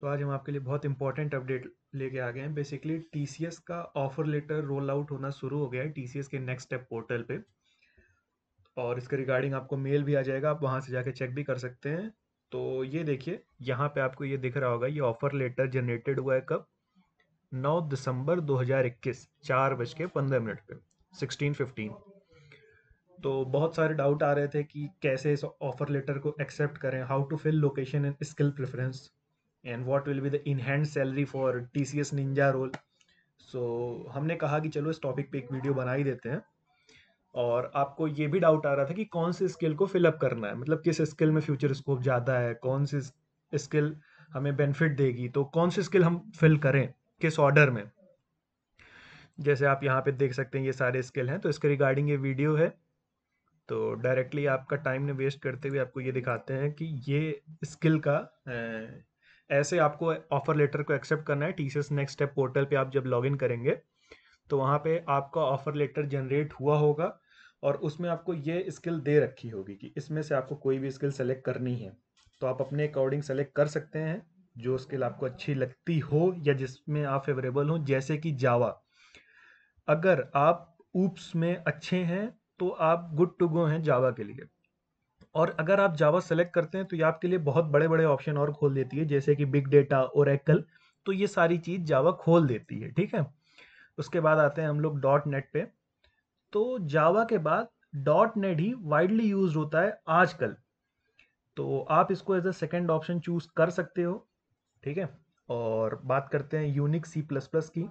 तो आज हम आपके लिए बहुत इंपॉर्टेंट अपडेट लेके आ गए हैं बेसिकली टी का ऑफर लेटर रोल आउट होना शुरू हो गया है टी के नेक्स्ट स्टेप पोर्टल पे और इसके रिगार्डिंग आपको मेल भी आ जाएगा आप वहाँ से जाके चेक भी कर सकते हैं तो ये देखिए यहाँ पे आपको ये दिख रहा होगा ये ऑफर लेटर जनरेटेड हुआ है कब 9 दिसंबर 2021 चार बज के पंद्रह मिनट पे फिफ्टीन तो बहुत सारे डाउट आ रहे थे कि कैसे इस ऑफर लेटर को एक्सेप्ट करें how to fill location and skill preference and what will be the in hand salary for T C S ninja role so हमने कहा कि चलो इस टॉपिक पे एक वीडियो बना ही देते हैं और आपको ये भी डाउट आ रहा था कि कौन सी स्किल को फिलअप करना है मतलब किस स्किल में फ्यूचर स्कोप ज़्यादा है कौन सी स्किल हमें बेनिफिट देगी तो कौन सी स्किल हम फिल करें किस ऑर्डर में जैसे आप यहाँ पे देख सकते हैं ये सारे स्किल हैं तो इसके रिगार्डिंग ये वीडियो है तो डायरेक्टली आपका टाइम ने वेस्ट करते हुए आपको ये दिखाते हैं कि ये स्किल का ऐसे आपको ऑफर लेटर को एक्सेप्ट करना है टी नेक्स्ट स्टेप पोर्टल पे आप जब लॉगिन करेंगे तो वहाँ पे आपका ऑफर लेटर जनरेट हुआ होगा और उसमें आपको ये स्किल दे रखी होगी कि इसमें से आपको कोई भी स्किल सेलेक्ट करनी है तो आप अपने अकॉर्डिंग सेलेक्ट कर सकते हैं जो स्किल आपको अच्छी लगती हो या जिसमें आप फेवरेबल हो जैसे कि जावा अगर आप ऊप्स में अच्छे हैं तो आप गुड टू गो हैं जावा के लिए और अगर आप जावा सेलेक्ट करते हैं तो ये आपके लिए बहुत बड़े बड़े ऑप्शन और खोल देती है जैसे कि बिग डेटा और एक्ल तो ये सारी चीज़ जावा खोल देती है ठीक है उसके बाद आते हैं हम लोग डॉट नेट पे तो जावा के बाद डॉट नेट ही वाइडली यूज होता है आजकल तो आप इसको as a second option choose कर सकते हो ठीक है और बात करते हैं यूनिक सी प्लस प्लस की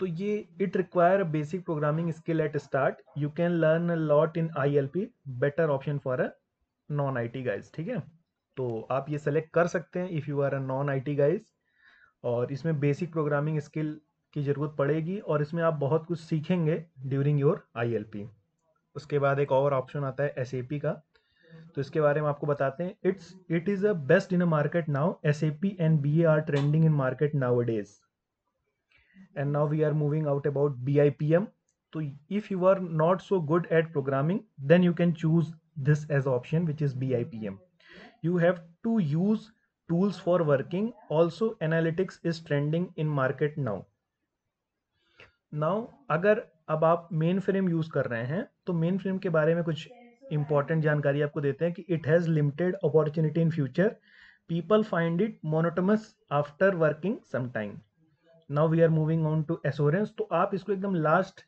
तो ये it require basic programming skill at start you can learn lot in I better option for a non I T guys ठीक है तो आप ये सेलेक्ट कर सकते हैं if you are a non I T guys और इसमें बेसिक प्रोग्रामिंग स्किल की ज़रूरत पड़ेगी और इसमें आप बहुत कुछ सीखेंगे ड्यूरिंग योर आई उसके बाद एक और ऑप्शन आता है एस का तो इसके बारे में आपको बताते हैं it's it is a best in a market now S and B are trending in market nowadays and now we are moving out about BIPM. So if you are not so good at programming, then you can choose this as option, which is BIPM. You have to use tools for working. Also analytics is trending in market now. Now अगर अब आप main frame use कर रहे हैं तो main frame के बारे में कुछ इंपॉर्टेंट जानकारी आपको देते हैं कि it has limited opportunity in future people find it monotonous after working sometime now we are moving on to assurance तो आप इसको एकदम लास्ट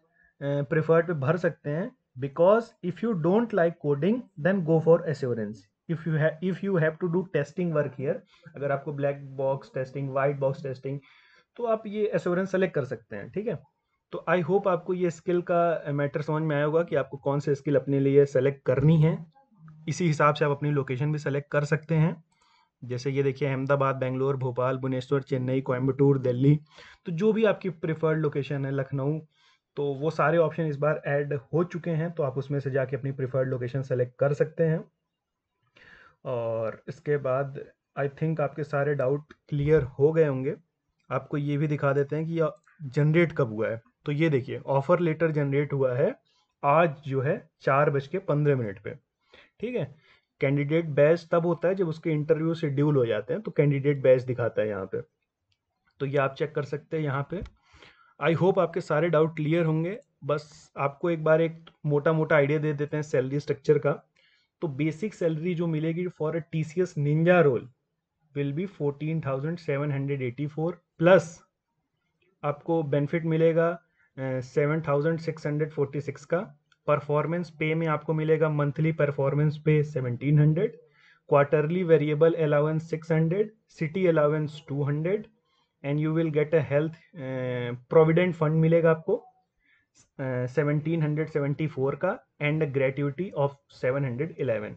प्रेफर्ड पे भर सकते हैं because if you don't like coding then go for assurance if you if you have to do testing work here अगर आपको black box testing white box testing तो आप ये एश्योरेंस सेलेक्ट कर सकते हैं ठीक है तो आई होप आपको ये स्किल का मैटर समझ में आया होगा कि आपको कौन से स्किल अपने लिए सेलेक्ट करनी है इसी हिसाब से आप अपनी लोकेशन भी सेलेक्ट कर सकते हैं जैसे ये देखिए अहमदाबाद बेंगलोर भोपाल भुवनेश्वर चेन्नई कोयम्बटूर दिल्ली तो जो भी आपकी प्रिफर्ड लोकेशन है लखनऊ तो वो सारे ऑप्शन इस बार ऐड हो चुके हैं तो आप उसमें से जाके अपनी प्रिफर्ड लोकेशन सेलेक्ट कर सकते हैं और इसके बाद आई थिंक आपके सारे डाउट क्लियर हो गए होंगे आपको ये भी दिखा देते हैं कि जनरेट कब हुआ है तो ये देखिए ऑफर लेटर जनरेट हुआ है आज जो है चार बज के पंद्रह मिनट पे ठीक है कैंडिडेट बैज तब होता है जब उसके इंटरव्यू शेड्यूल हो जाते हैं तो कैंडिडेट बैज दिखाता है यहाँ पे तो ये आप चेक कर सकते हैं यहाँ पे आई होप आपके सारे डाउट क्लियर होंगे बस आपको एक बार एक मोटा मोटा आइडिया दे देते हैं सैलरी स्ट्रक्चर का तो बेसिक सैलरी जो मिलेगी for a T C S ninja role will be fourteen thousand seven hundred eighty four plus आपको बेनिफिट मिलेगा seven thousand six hundred forty six का परफॉर्मेंस पे में आपको मिलेगा monthly performance pay 1700 quarterly variable allowance 600 city allowance 200 and you will get a health provident fund मिलेगा आपको seventeen hundred seventy four का and gratuity of seven hundred eleven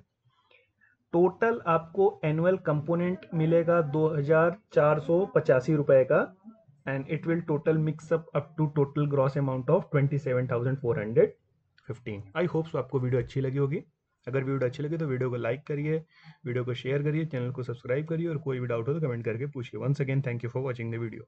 total आपको annual component मिलेगा दो हजार चार सौ पचासी रुपए का and it will total mix up up to total gross amount of twenty seven thousand four hundred fifteen I hope so आपको वीडियो अच्छी लगी होगी अगर वीडियो अच्छी लगी तो वीडियो को लाइक करिए वीडियो को शेयर करिए चैनल को सब्सक्राइब करिए और कोई भी डाउट हो तो कमेंट करके पूछिए once again thank you for watching the video